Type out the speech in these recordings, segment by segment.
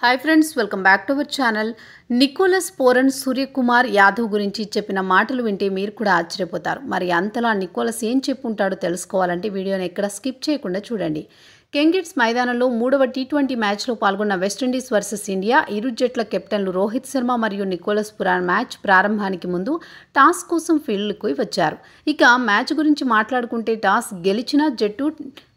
hi friends welcome back to our channel Nicholas Pooran Suryakumar Yadav గురించి చెప్పిన మాటలు వింటే మీరు కూడా ఆశ్చర్యపోతారు మరి అంతలా నికోలస్ ఏం చెప్పుంటాడో తెలుసుకోవాలంటే వీడియోని ఎక్కడ స్కిప్ చేయకుండా చూడండి కెంగిట్స్ మైదానంలో మూడవ టీ ట్వంటీ మ్యాచ్లో పాల్గొన్న వెస్టిండీస్ వర్సెస్ ఇండియా ఇరు జట్ల కెప్టెన్లు రోహిత్ శర్మ మరియు నికోలస్ పురాన్ మ్యాచ్ ప్రారంభానికి ముందు టాస్ కోసం ఫీల్డ్కు వచ్చారు ఇక మ్యాచ్ గురించి మాట్లాడుకుంటే టాస్ గెలిచిన జట్టు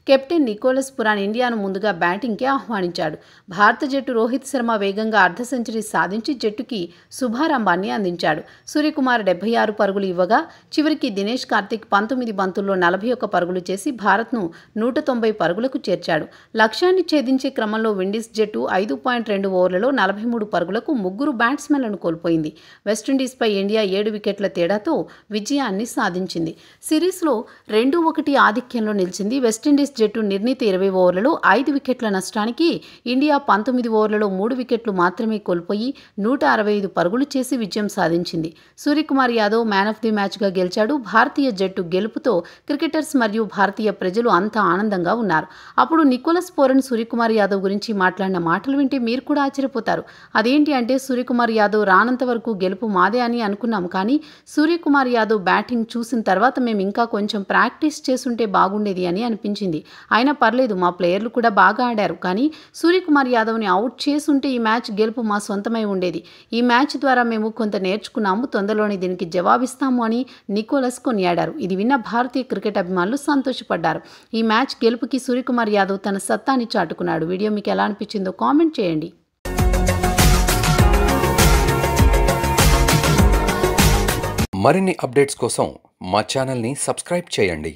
కెప్టెన్ నికోలస్ పురాన్ ఇండియాను ముందుగా బ్యాటింగ్కి ఆహ్వానించాడు భారత జట్టు రోహిత్ శర్మ వేగంగా అర్ధ సెంచరీ సాధించి జట్టుకి శుభారంభాన్ని అందించాడు సూర్యకుమార్ డెబ్బై ఆరు పరుగులు ఇవ్వగా చివరికి దినేష్ కార్తిక్ పంతొమ్మిది బంతుల్లో నలభై ఒక్క పరుగులు చేసి భారత్ను నూట తొంభై పరుగులకు చేర్చాడు లక్ష్యాన్ని ఛేదించే క్రమంలో విండీస్ జట్టు ఐదు పాయింట్ రెండు ఓవర్లలో నలభై మూడు పరుగులకు ముగ్గురు బ్యాట్స్మెన్లను కోల్పోయింది వెస్టిండీస్పై ఇండియా ఏడు వికెట్ల తేడాతో విజయాన్ని సాధించింది సిరీస్లో రెండు ఒకటి ఆధిక్యంలో నిలిచింది వెస్టిండీస్ జట్టు నిర్ణీత ఇరవై ఓవర్లలో ఐదు వికెట్ల నష్టానికి ఇండియా పంతొమ్మిది ఓవర్లలో మూడు వికెట్లు మాత్రమే కోల్పోయి నూట అరవై ఐదు పరుగులు చేసి విజయం సాధించింది Suryakumar Yadav man of the మ్యాచ్గా గెలిచాడు భారతీయ జట్టు గెలుపుతో క్రికెటర్స్ మరియు భారతీయ ప్రజలు అంత ఆనందంగా ఉన్నారు అప్పుడు నికోలస్ పోరన్ సూర్యకుమార్ యాదవ్ గురించి మాట్లాడిన మాటలు వింటే మీరు కూడా ఆశ్చర్యపోతారు అదేంటి అంటే సూర్యకుమార్ యాదవ్ రానంత వరకు గెలుపు మాదే అని అనుకున్నాం కానీ సూర్యకుమార్ యాదవ్ బ్యాటింగ్ చూసిన తర్వాత మేము ఇంకా కొంచెం ప్రాక్టీస్ చేసుంటే బాగుండేది అని అనిపించింది అనిపించింది అయినా పర్లేదు మా ప్లేయర్లు కూడా బాగా ఆడారు కానీ సూర్యకుమార్ యాదవ్ని అవుట్ చేసుంటే ఈ మ్యాచ్ గెలుపు మా సొంతమై ఉండేది ఈ మ్యాచ్ ద్వారా మేము కొంత నేర్చుకున్నాము తొందరలోనే దీనికి జవాబిస్తాము అని నికోలస్ కొనియాడారు ఇది విన్న భారతీయ క్రికెట్ అభిమానులు సంతోషపడ్డారు ఈ మ్యాచ్ గెలుపుకి సూర్యకుమార్ యాదవ్ తన సత్తాని చాటుకున్నాడు వీడియో మీకు ఎలా అనిపించిందో కామెంట్ చేయండి మరిన్ని అప్డేట్స్ కోసం మా ఛానల్ని సబ్స్క్రైబ్ చేయండి